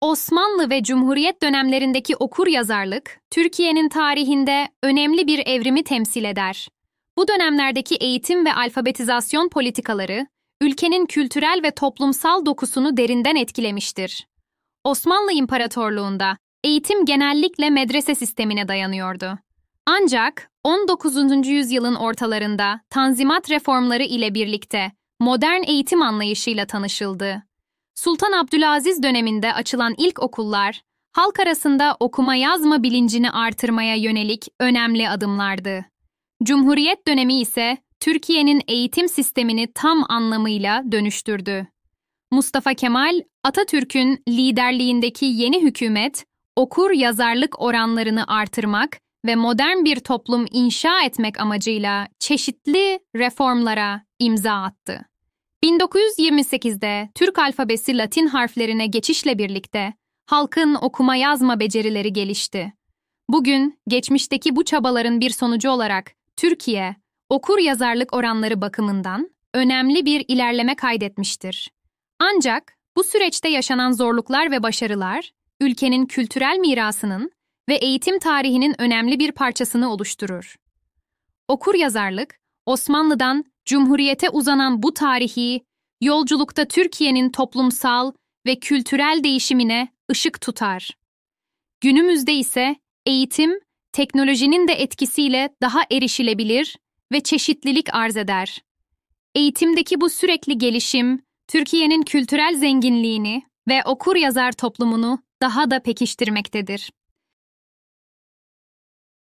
Osmanlı ve Cumhuriyet dönemlerindeki okur yazarlık, Türkiye'nin tarihinde önemli bir evrimi temsil eder. Bu dönemlerdeki eğitim ve alfabetizasyon politikaları, ülkenin kültürel ve toplumsal dokusunu derinden etkilemiştir. Osmanlı İmparatorluğu'nda eğitim genellikle medrese sistemine dayanıyordu. Ancak 19. yüzyılın ortalarında Tanzimat reformları ile birlikte modern eğitim anlayışıyla tanışıldı. Sultan Abdülaziz döneminde açılan ilk okullar, halk arasında okuma yazma bilincini artırmaya yönelik önemli adımlardı. Cumhuriyet dönemi ise Türkiye'nin eğitim sistemini tam anlamıyla dönüştürdü. Mustafa Kemal, Atatürk'ün liderliğindeki yeni hükümet, okur yazarlık oranlarını artırmak ve modern bir toplum inşa etmek amacıyla çeşitli reformlara imza attı. 1928'de Türk alfabesi Latin harflerine geçişle birlikte halkın okuma yazma becerileri gelişti. Bugün geçmişteki bu çabaların bir sonucu olarak Türkiye okur yazarlık oranları bakımından önemli bir ilerleme kaydetmiştir. Ancak bu süreçte yaşanan zorluklar ve başarılar ülkenin kültürel mirasının ve eğitim tarihinin önemli bir parçasını oluşturur. Okur yazarlık Osmanlı'dan Cumhuriyete uzanan bu tarihi yolculukta Türkiye'nin toplumsal ve kültürel değişimine ışık tutar. Günümüzde ise eğitim, teknolojinin de etkisiyle daha erişilebilir ve çeşitlilik arz eder. Eğitimdeki bu sürekli gelişim, Türkiye'nin kültürel zenginliğini ve okur yazar toplumunu daha da pekiştirmektedir.